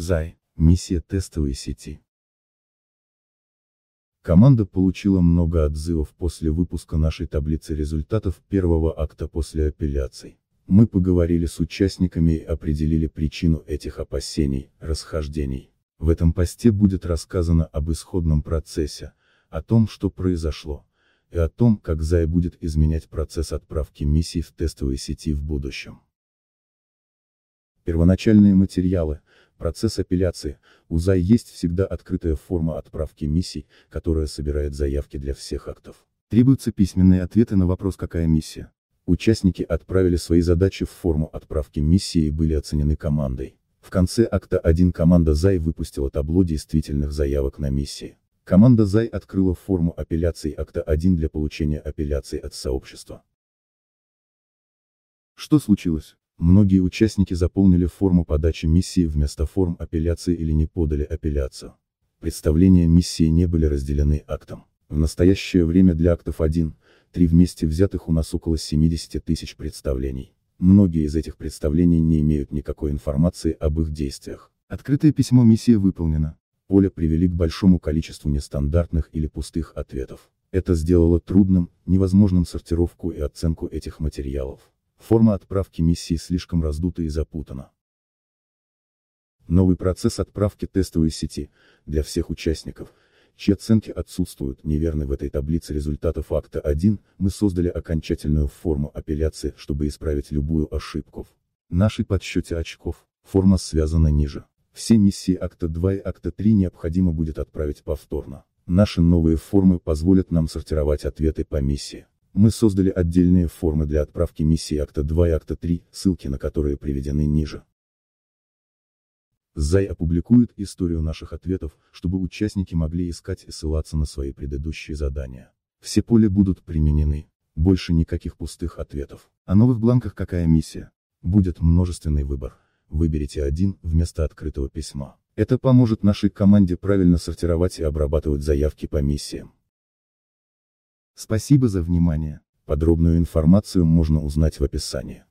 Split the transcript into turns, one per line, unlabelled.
Зай, миссия тестовой сети. Команда получила много отзывов после выпуска нашей таблицы результатов первого акта после апелляций. Мы поговорили с участниками и определили причину этих опасений, расхождений. В этом посте будет рассказано об исходном процессе, о том, что произошло, и о том, как Зай будет изменять процесс отправки миссий в тестовой сети в будущем. Первоначальные материалы – Процесс апелляции. У ЗАИ есть всегда открытая форма отправки миссий, которая собирает заявки для всех актов. Требуются письменные ответы на вопрос «Какая миссия?». Участники отправили свои задачи в форму отправки миссии и были оценены командой. В конце акта 1 команда ЗАИ выпустила табло действительных заявок на миссии. Команда ЗАИ открыла форму апелляций акта 1 для получения апелляции от сообщества. Что случилось? Многие участники заполнили форму подачи миссии вместо форм апелляции или не подали апелляцию. Представления миссии не были разделены актом. В настоящее время для актов 1, 3 вместе взятых у нас около 70 тысяч представлений. Многие из этих представлений не имеют никакой информации об их действиях. Открытое письмо миссии выполнено. Поля привели к большому количеству нестандартных или пустых ответов. Это сделало трудным, невозможным сортировку и оценку этих материалов. Форма отправки миссии слишком раздута и запутана. Новый процесс отправки тестовой сети, для всех участников, чьи оценки отсутствуют, неверны в этой таблице результатов акта 1, мы создали окончательную форму апелляции, чтобы исправить любую ошибку. В нашей подсчете очков, форма связана ниже. Все миссии акта 2 и акта 3 необходимо будет отправить повторно. Наши новые формы позволят нам сортировать ответы по миссии. Мы создали отдельные формы для отправки миссии Акта 2 и Акта 3, ссылки на которые приведены ниже. Зай опубликует историю наших ответов, чтобы участники могли искать и ссылаться на свои предыдущие задания. Все поля будут применены. Больше никаких пустых ответов. А новых бланках какая миссия? Будет множественный выбор. Выберите один, вместо открытого письма. Это поможет нашей команде правильно сортировать и обрабатывать заявки по миссиям. Спасибо за внимание. Подробную информацию можно узнать в описании.